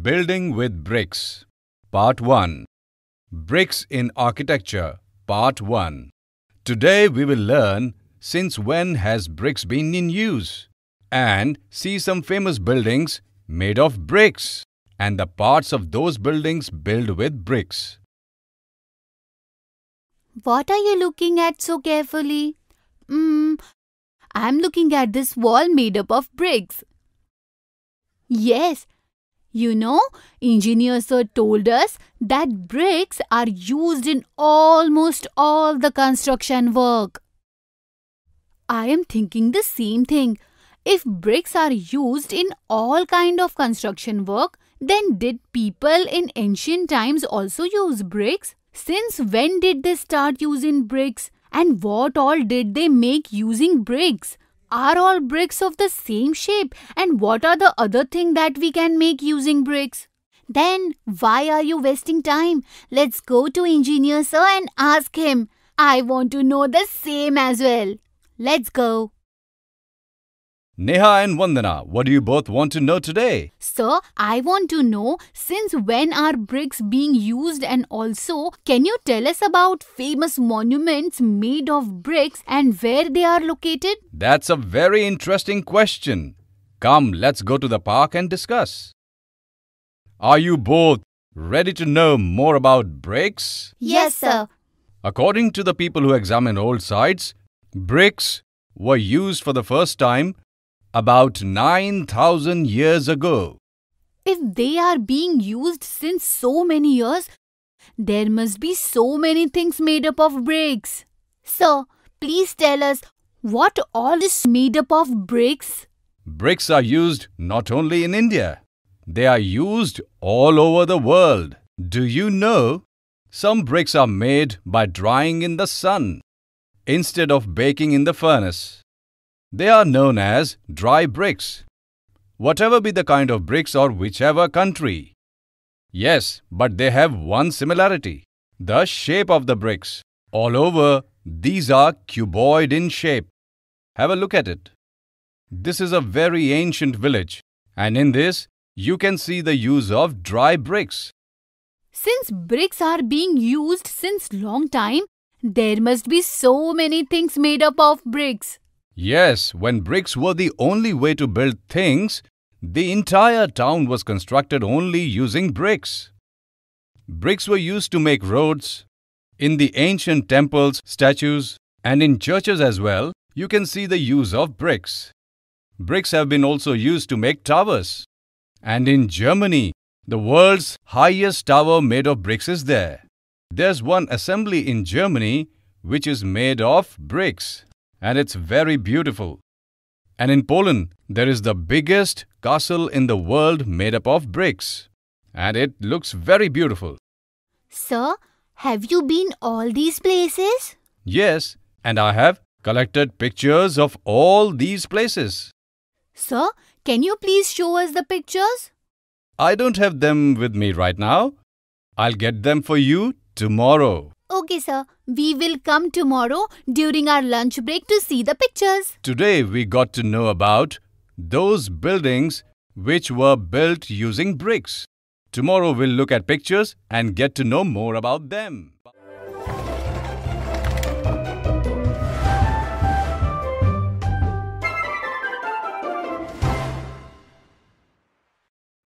Building with Bricks Part 1 Bricks in Architecture Part 1 Today we will learn since when has bricks been in use and see some famous buildings made of bricks and the parts of those buildings built with bricks. What are you looking at so carefully? Mm, I'm looking at this wall made up of bricks. Yes, you know, engineer sir told us that bricks are used in almost all the construction work. I am thinking the same thing. If bricks are used in all kind of construction work, then did people in ancient times also use bricks? Since when did they start using bricks? And what all did they make using bricks? Are all bricks of the same shape? And what are the other thing that we can make using bricks? Then why are you wasting time? Let's go to engineer sir and ask him. I want to know the same as well. Let's go. Neha and Vandana, what do you both want to know today? Sir, I want to know since when are bricks being used and also can you tell us about famous monuments made of bricks and where they are located? That's a very interesting question. Come, let's go to the park and discuss. Are you both ready to know more about bricks? Yes, sir. According to the people who examine old sites, bricks were used for the first time about 9,000 years ago. If they are being used since so many years, there must be so many things made up of bricks. Sir, please tell us what all is made up of bricks? Bricks are used not only in India. They are used all over the world. Do you know? Some bricks are made by drying in the sun instead of baking in the furnace. They are known as dry bricks, whatever be the kind of bricks or whichever country. Yes, but they have one similarity, the shape of the bricks. All over, these are cuboid in shape. Have a look at it. This is a very ancient village and in this, you can see the use of dry bricks. Since bricks are being used since long time, there must be so many things made up of bricks. Yes, when bricks were the only way to build things, the entire town was constructed only using bricks. Bricks were used to make roads. In the ancient temples, statues, and in churches as well, you can see the use of bricks. Bricks have been also used to make towers. And in Germany, the world's highest tower made of bricks is there. There's one assembly in Germany which is made of bricks and it's very beautiful. And in Poland, there is the biggest castle in the world made up of bricks. And it looks very beautiful. Sir, have you been all these places? Yes, and I have collected pictures of all these places. Sir, can you please show us the pictures? I don't have them with me right now. I'll get them for you tomorrow. Okay, sir. We will come tomorrow during our lunch break to see the pictures. Today we got to know about those buildings which were built using bricks. Tomorrow we'll look at pictures and get to know more about them.